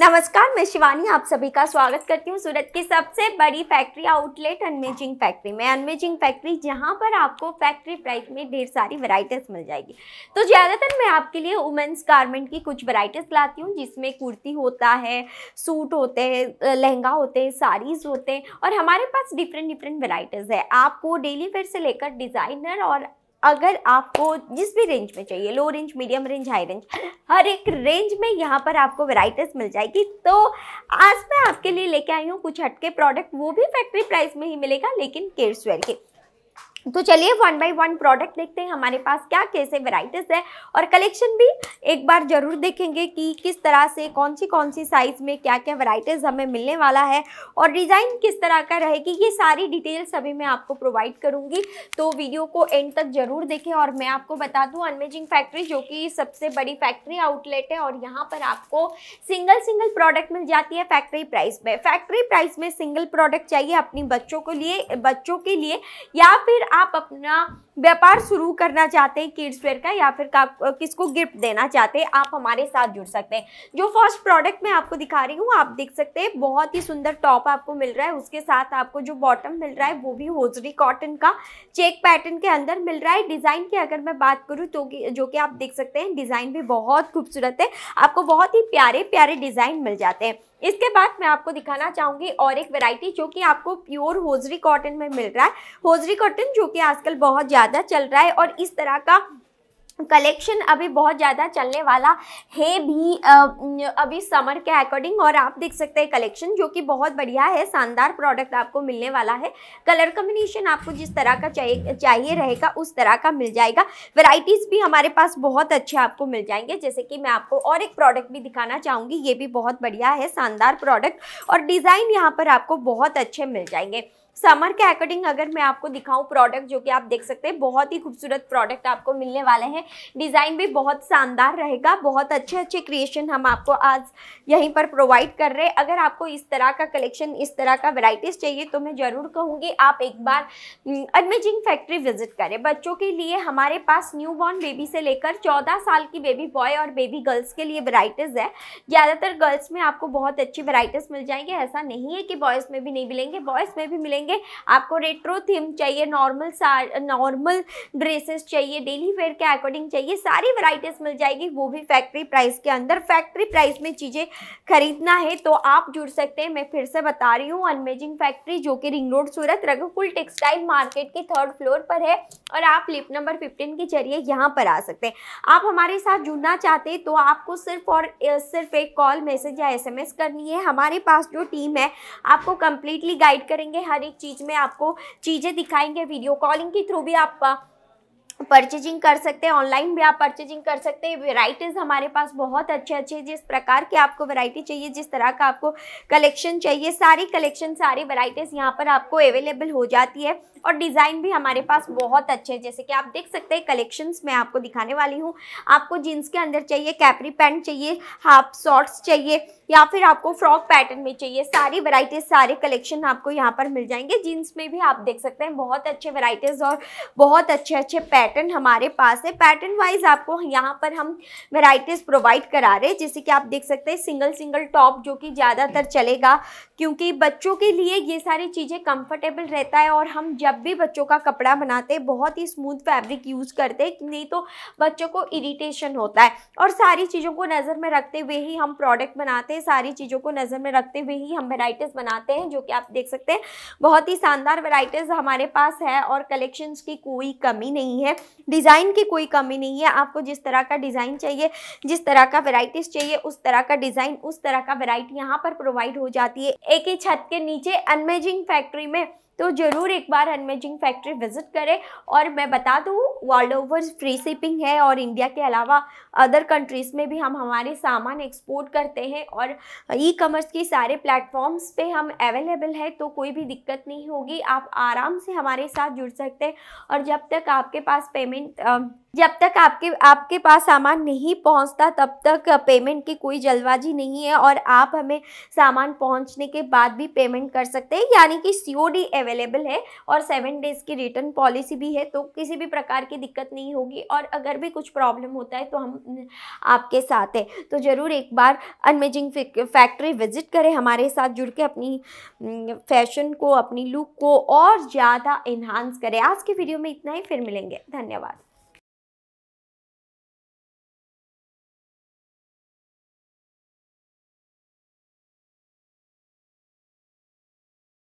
नमस्कार मैं शिवानी आप सभी का स्वागत करती हूँ सूरत की सबसे बड़ी फैक्ट्री आउटलेट अनमेजिंग फैक्ट्री में अनमेजिंग फैक्ट्री जहाँ पर आपको फैक्ट्री प्राइस में ढेर सारी वैरायटीज मिल जाएगी तो ज़्यादातर मैं आपके लिए वुमेंस गारमेंट की कुछ वैरायटीज लाती हूँ जिसमें कुर्ती होता है सूट होते हैं लहंगा होते हैं साड़ीज होते हैं और हमारे पास डिफरेंट डिफरेंट वेराइटीज़ है आपको डेली वेयर से लेकर डिज़ाइनर और अगर आपको जिस भी रेंज में चाहिए low range medium range high range हर एक रेंज में यहाँ पर आपको वेराइटीज़ मिल जाएगी तो आज मैं आपके लिए लेके आई हूँ कुछ हटके प्रोडक्ट वो भी फैक्ट्री प्राइस में ही मिलेगा लेकिन केड्सवेयर के तो चलिए वन बाय वन प्रोडक्ट देखते हैं हमारे पास क्या कैसे वेराइटीज़ है और कलेक्शन भी एक बार ज़रूर देखेंगे कि किस तरह से कौन सी कौन सी साइज़ में क्या क्या वेराइटीज़ हमें मिलने वाला है और डिज़ाइन किस तरह का रहेगी ये सारी डिटेल्स अभी मैं आपको प्रोवाइड करूँगी तो वीडियो को एंड तक ज़रूर देखें और मैं आपको बता दूँ अनमेजिंग फैक्ट्री जो कि सबसे बड़ी फैक्ट्री आउटलेट है और यहाँ पर आपको सिंगल सिंगल प्रोडक्ट मिल जाती है फैक्ट्री प्राइस में फैक्ट्री प्राइस में सिंगल प्रोडक्ट चाहिए अपनी बच्चों के लिए बच्चों के लिए या फिर आप अपना व्यापार शुरू करना चाहते हैं किड्सवेयर का या फिर किसको गिफ्ट देना चाहते हैं आप हमारे साथ जुड़ सकते हैं जो फर्स्ट प्रोडक्ट मैं आपको दिखा रही हूँ आप देख सकते हैं बहुत ही सुंदर टॉप आपको मिल रहा है उसके साथ आपको जो बॉटम मिल रहा है वो भी होजरी कॉटन का चेक पैटर्न के अंदर मिल रहा है डिज़ाइन की अगर मैं बात करूँ तो जो कि आप देख सकते हैं डिज़ाइन भी बहुत खूबसूरत है आपको बहुत ही प्यारे प्यारे डिज़ाइन मिल जाते हैं इसके बाद मैं आपको दिखाना चाहूँगी और एक वैरायटी जो कि आपको प्योर होजरी कॉटन में मिल रहा है होजरी कॉटन जो कि आजकल बहुत ज़्यादा ज़्यादा चल रहा है और इस तरह का कलेक्शन अभी बहुत ज़्यादा चलने वाला है भी अभी समर के अकॉर्डिंग और आप देख सकते हैं कलेक्शन जो कि बहुत बढ़िया है शानदार प्रोडक्ट आपको मिलने वाला है कलर कम्बिनेशन आपको जिस तरह का चाहिए चाहिए रहेगा उस तरह का मिल जाएगा वेराइटीज़ भी हमारे पास बहुत अच्छे आपको मिल जाएंगे जैसे कि मैं आपको और एक प्रोडक्ट भी दिखाना चाहूँगी ये भी बहुत बढ़िया है शानदार प्रोडक्ट और डिज़ाइन यहाँ पर आपको बहुत अच्छे मिल जाएंगे समर के अकॉर्डिंग अगर मैं आपको दिखाऊं प्रोडक्ट जो कि आप देख सकते हैं बहुत ही खूबसूरत प्रोडक्ट आपको मिलने वाले हैं डिज़ाइन भी बहुत शानदार रहेगा बहुत अच्छे अच्छे क्रिएशन हम आपको आज यहीं पर प्रोवाइड कर रहे हैं अगर आपको इस तरह का कलेक्शन इस तरह का वेराइटीज़ चाहिए तो मैं ज़रूर कहूँगी आप एक बार अनमेजिंग फैक्ट्री विजिट करें बच्चों के लिए हमारे पास न्यू बॉर्न बेबी से लेकर चौदह साल की बेबी बॉय और बेबी गर्ल्स के लिए वेराइटीज़ है ज़्यादातर गर्ल्स में आपको बहुत अच्छी वेराइटीज़ मिल जाएंगी ऐसा नहीं है कि बॉयज़ में भी नहीं मिलेंगे बॉयज़ में भी मिलेंगे करेंगे आपको रेट्रो थीम चाहिए नॉर्मल नॉर्मल ड्रेसेस चाहिए डेली वेयर के अकॉर्डिंग चाहिए सारी वराइटीज मिल जाएगी वो भी फैक्ट्री प्राइस के अंदर फैक्ट्री प्राइस में चीज़ें खरीदना है तो आप जुड़ सकते हैं मैं फिर से बता रही हूँ अनमेजिंग फैक्ट्री जो कि ring road Surat Raghukul textile market के थर्ड फ्लोर पर है और आप लिप नंबर फिफ्टीन के जरिए यहाँ पर आ सकते हैं आप हमारे साथ जुड़ना चाहते हैं तो आपको सिर्फ और सिर्फ एक कॉल मैसेज या एसएमएस करनी है हमारे पास जो टीम है आपको कंप्लीटली गाइड करेंगे हर एक चीज़ में आपको चीज़ें दिखाएंगे वीडियो कॉलिंग के थ्रू भी आप परचेजिंग कर सकते हैं ऑनलाइन भी आप परचेजिंग कर सकते हैं वेराइटीज़ हमारे पास बहुत अच्छे अच्छे जिस प्रकार की आपको वैरायटी चाहिए जिस तरह का आपको कलेक्शन चाहिए सारी कलेक्शन सारी वैराइटीज़ यहाँ पर आपको अवेलेबल हो जाती है और डिज़ाइन भी हमारे पास बहुत अच्छे हैं जैसे कि आप देख सकते हैं कलेक्शंस मैं आपको दिखाने वाली हूँ आपको जीन्स के अंदर चाहिए कैपरी पैंट चाहिए हाफ शॉर्ट्स चाहिए या फिर आपको फ्रॉक पैटर्न में चाहिए सारी वैरायटीज सारे कलेक्शन आपको यहाँ पर मिल जाएंगे जीन्स में भी आप देख सकते हैं बहुत अच्छे वैरायटीज और बहुत अच्छे अच्छे पैटर्न हमारे पास है पैटर्न वाइज आपको यहाँ पर हम वेराइटीज़ प्रोवाइड करा रहे हैं जैसे कि आप देख सकते हैं सिंगल सिंगल टॉप जो कि ज़्यादातर चलेगा क्योंकि बच्चों के लिए ये सारी चीज़ें कंफर्टेबल रहता है और हम जब भी बच्चों का कपड़ा बनाते बहुत ही स्मूथ फैब्रिक यूज़ करते नहीं तो बच्चों को इरिटेशन होता है और सारी चीज़ों को नज़र में रखते हुए ही हम प्रोडक्ट बनाते ये सारी चीज़ों को नज़र में रखते हुए ही हम वेराइटीज़ बनाते हैं जो कि आप देख सकते हैं बहुत ही शानदार वेराइटीज़ हमारे पास है और कलेक्शंस की कोई कमी नहीं है डिज़ाइन की कोई कमी नहीं है आपको जिस तरह का डिज़ाइन चाहिए जिस तरह का वेराइटीज़ चाहिए उस तरह का डिज़ाइन उस तरह का वेराइटी यहाँ पर प्रोवाइड हो जाती है एक ही छत के नीचे अनमेजिंग फैक्ट्री में तो ज़रूर एक बार हनमेजिंग फैक्ट्री विज़िट करें और मैं बता दूँ वर्ल्ड ओवर फ्री शिपिंग है और इंडिया के अलावा अदर कंट्रीज़ में भी हम हमारे सामान एक्सपोर्ट करते हैं और ई कॉमर्स के सारे प्लेटफॉर्म्स पे हम अवेलेबल है तो कोई भी दिक्कत नहीं होगी आप आराम से हमारे साथ जुड़ सकते हैं और जब तक आपके पास पेमेंट जब तक आपके आपके पास सामान नहीं पहुंचता तब तक पेमेंट की कोई जल्दबाजी नहीं है और आप हमें सामान पहुंचने के बाद भी पेमेंट कर सकते हैं यानी कि सीओडी अवेलेबल है और सेवन डेज़ की रिटर्न पॉलिसी भी है तो किसी भी प्रकार की दिक्कत नहीं होगी और अगर भी कुछ प्रॉब्लम होता है तो हम आपके साथ है तो ज़रूर एक बार अनमेजिंग फैक्ट्री विजिट करें हमारे साथ जुड़ के अपनी फैशन को अपनी लुक को और ज़्यादा इन्हांस करें आज के वीडियो में इतना ही फिर मिलेंगे धन्यवाद